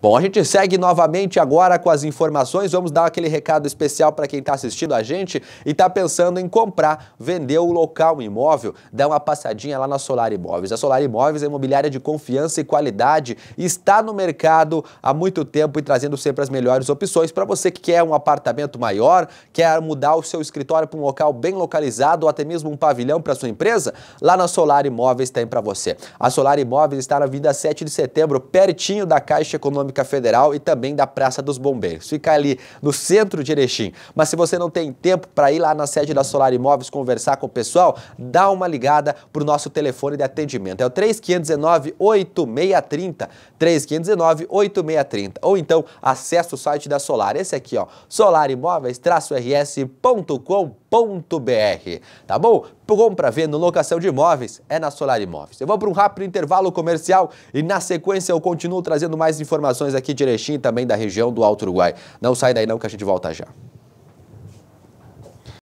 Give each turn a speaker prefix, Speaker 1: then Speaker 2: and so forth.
Speaker 1: Bom, a gente segue novamente agora com as informações. Vamos dar aquele recado especial para quem está assistindo a gente e está pensando em comprar, vender o local um imóvel. Dá uma passadinha lá na Solar Imóveis. A Solar Imóveis é imobiliária de confiança e qualidade, está no mercado há muito tempo e trazendo sempre as melhores opções para você que quer um apartamento maior, quer mudar o seu escritório para um local bem localizado ou até mesmo um pavilhão para sua empresa. Lá na Solar Imóveis tem para você. A Solar Imóveis está na Vida 7 de Setembro, pertinho da Caixa Econômica Econômica Federal e também da Praça dos Bombeiros. Fica ali no centro de Erechim. Mas se você não tem tempo para ir lá na sede da Solar Imóveis conversar com o pessoal, dá uma ligada para o nosso telefone de atendimento. É o 3519-8630, 3519-8630. Ou então acesse o site da Solar, esse aqui, ó, solarimóveis-rs.com.br. Solar.com.br, tá bom? Compra, venda, locação de imóveis é na Solar Imóveis. Eu vou para um rápido intervalo comercial e na sequência eu continuo trazendo mais informações aqui de Erechim e também da região do Alto Uruguai. Não sai daí não que a gente volta já.